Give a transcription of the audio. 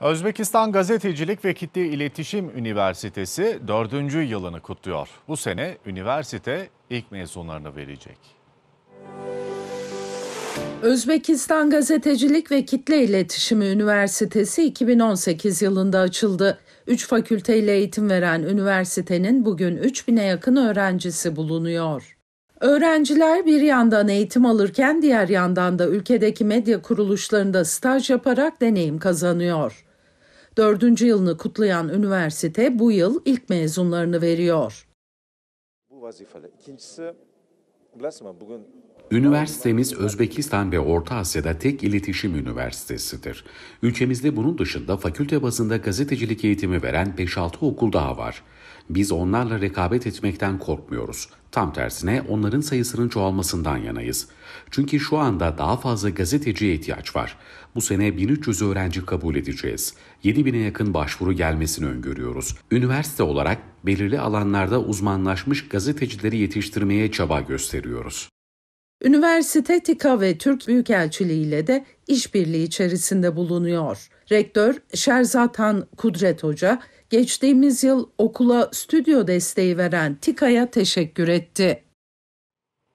Özbekistan Gazetecilik ve Kitle İletişim Üniversitesi 4. yılını kutluyor. Bu sene üniversite ilk mezunlarını verecek. Özbekistan Gazetecilik ve Kitle İletişimi Üniversitesi 2018 yılında açıldı. 3 fakülteyle eğitim veren üniversitenin bugün 3000'e yakın öğrencisi bulunuyor. Öğrenciler bir yandan eğitim alırken diğer yandan da ülkedeki medya kuruluşlarında staj yaparak deneyim kazanıyor. Dördüncü yılını kutlayan üniversite bu yıl ilk mezunlarını veriyor. Bu vazifeli. İkincisi, Bilasman bugün Üniversitemiz Özbekistan ve Orta Asya'da tek iletişim üniversitesidir. Ülkemizde bunun dışında fakülte bazında gazetecilik eğitimi veren 5-6 okul daha var. Biz onlarla rekabet etmekten korkmuyoruz. Tam tersine onların sayısının çoğalmasından yanayız. Çünkü şu anda daha fazla gazeteciye ihtiyaç var. Bu sene 1300 öğrenci kabul edeceğiz. 7000'e yakın başvuru gelmesini öngörüyoruz. Üniversite olarak belirli alanlarda uzmanlaşmış gazetecileri yetiştirmeye çaba gösteriyoruz. Üniversite TİKA ve Türk Büyükelçiliği ile de işbirliği içerisinde bulunuyor. Rektör Şerzatan Kudret Hoca geçtiğimiz yıl okula stüdyo desteği veren TİKA'ya teşekkür etti.